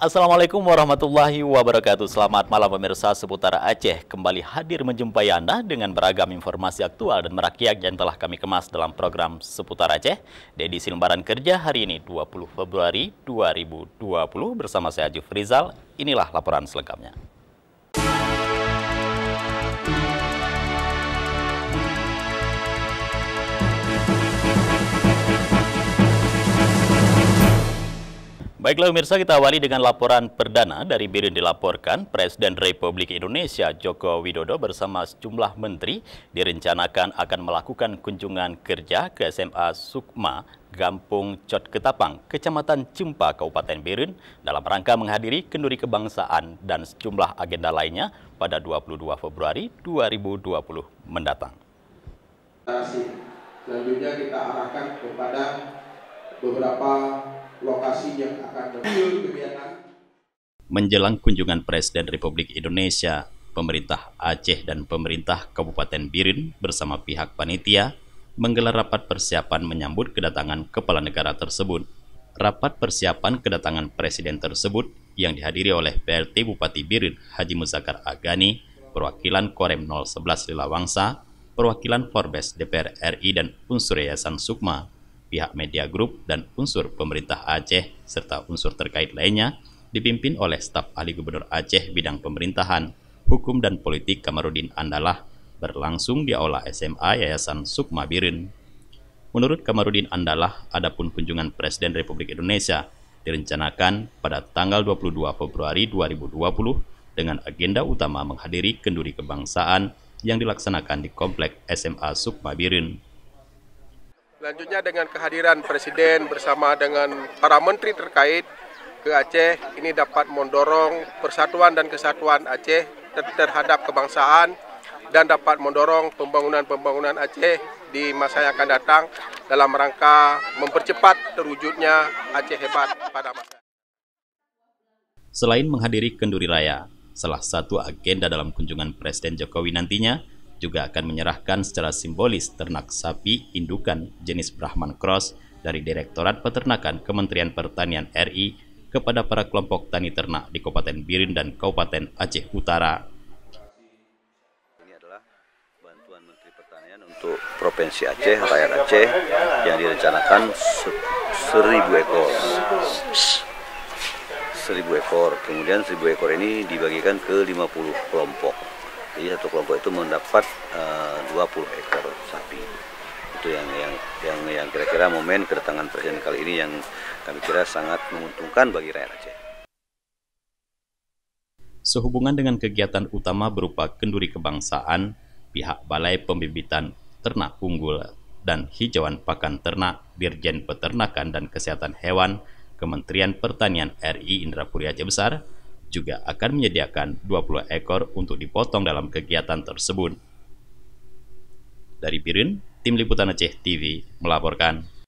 Assalamualaikum warahmatullahi wabarakatuh. Selamat malam pemirsa seputar Aceh. Kembali hadir menjumpai Anda dengan beragam informasi aktual dan merakyat yang telah kami kemas dalam program seputar Aceh di edisi lembaran kerja hari ini 20 Februari 2020 bersama saya Jufrizal Rizal. Inilah laporan selengkapnya. Baiklah pemirsa, kita awali dengan laporan perdana dari Birin dilaporkan. Presiden Republik Indonesia Joko Widodo bersama sejumlah menteri direncanakan akan melakukan kunjungan kerja ke SMA Sukma Gampung Cot Ketapang, Kecamatan Cimpa, Kabupaten Birun dalam rangka menghadiri kenduri kebangsaan dan sejumlah agenda lainnya pada 22 Februari 2020 mendatang. Selanjutnya kita arahkan kepada beberapa lokasi yang akan kegiatan. Menjelang kunjungan Presiden Republik Indonesia, pemerintah Aceh dan pemerintah Kabupaten Birin bersama pihak panitia menggelar rapat persiapan menyambut kedatangan kepala negara tersebut. Rapat persiapan kedatangan presiden tersebut yang dihadiri oleh PLT Bupati Birin Haji Muzakar Agani, perwakilan Korem 011 Lilawangsa, perwakilan Forbes DPR RI dan unsur Yayasan Sukma pihak media grup dan unsur pemerintah Aceh, serta unsur terkait lainnya, dipimpin oleh staf ahli gubernur Aceh bidang pemerintahan, hukum, dan politik Kamarudin Andalah, berlangsung di aula SMA Yayasan Sukma Birin. Menurut Kamarudin Andalah, adapun kunjungan Presiden Republik Indonesia direncanakan pada tanggal 22 Februari 2020 dengan agenda utama menghadiri kenduri kebangsaan yang dilaksanakan di Komplek SMA Sukma Birin. Selanjutnya dengan kehadiran Presiden bersama dengan para menteri terkait ke Aceh, ini dapat mendorong persatuan dan kesatuan Aceh ter terhadap kebangsaan dan dapat mendorong pembangunan-pembangunan Aceh di masa yang akan datang dalam rangka mempercepat terwujudnya Aceh hebat pada masa. Selain menghadiri kenduri raya, salah satu agenda dalam kunjungan Presiden Jokowi nantinya juga akan menyerahkan secara simbolis ternak sapi indukan jenis Brahman Cross dari Direktorat Peternakan Kementerian Pertanian RI kepada para kelompok tani ternak di Kabupaten Birin dan Kabupaten Aceh Utara. Ini adalah bantuan Menteri Pertanian untuk Provinsi Aceh, rakyat Aceh yang direncanakan seribu ekor. seribu ekor. Kemudian seribu ekor ini dibagikan ke 50 kelompok jadi satu kelompok itu mendapat eh, uh, 20 ekor sapi itu yang yang yang yang kira-kira momen kedatangan presiden kali ini yang kami kira sangat menguntungkan bagi rakyat Aceh. Sehubungan dengan kegiatan utama berupa kenduri kebangsaan, pihak Balai Pembibitan Ternak Unggul dan Hijauan Pakan Ternak, Dirjen Peternakan dan Kesehatan Hewan, Kementerian Pertanian RI Indrapuri Aceh Besar, juga akan menyediakan 20 ekor untuk dipotong dalam kegiatan tersebut. Dari Pirin, Tim Liputan Aceh TV melaporkan.